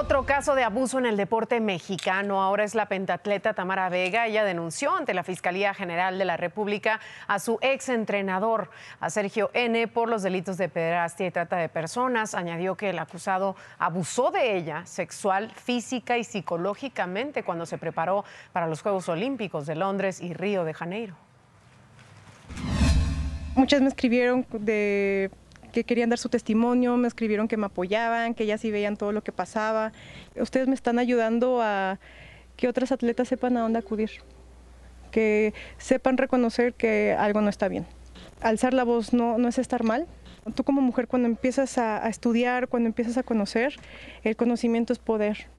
Otro caso de abuso en el deporte mexicano. Ahora es la pentatleta Tamara Vega. Ella denunció ante la Fiscalía General de la República a su ex entrenador, a Sergio N., por los delitos de pederastia y trata de personas. Añadió que el acusado abusó de ella sexual, física y psicológicamente cuando se preparó para los Juegos Olímpicos de Londres y Río de Janeiro. Muchas me escribieron de que querían dar su testimonio, me escribieron que me apoyaban, que ya sí veían todo lo que pasaba. Ustedes me están ayudando a que otras atletas sepan a dónde acudir, que sepan reconocer que algo no está bien. Alzar la voz no, no es estar mal. Tú como mujer cuando empiezas a, a estudiar, cuando empiezas a conocer, el conocimiento es poder.